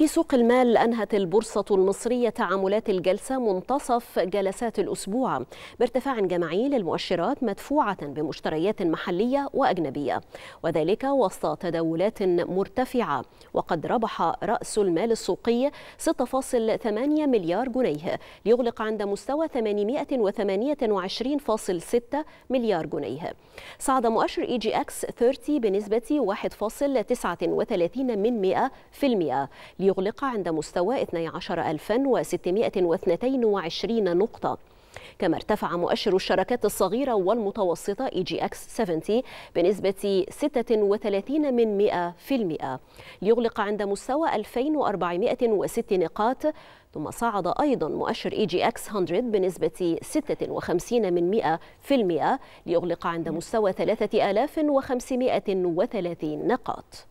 في سوق المال أنهت البورصة المصرية تعاملات الجلسة منتصف جلسات الأسبوع بارتفاع جماعي للمؤشرات مدفوعة بمشتريات محلية وأجنبية وذلك وسط تداولات مرتفعة وقد ربح رأس المال السوقي 6.8 مليار جنيه ليغلق عند مستوى 828.6 مليار جنيه صعد مؤشر إي جي أكس 30 بنسبة 1.39 من ليغلق عند مستوى 12622 نقطة كما ارتفع مؤشر الشركات الصغيرة والمتوسطة اي جي اكس 70 بنسبة 36 من 100 ليغلق عند مستوى 2406 نقاط ثم صعد أيضا مؤشر اي جي اكس 100 بنسبة 56 من 100 ليغلق عند مستوى 3530 نقاط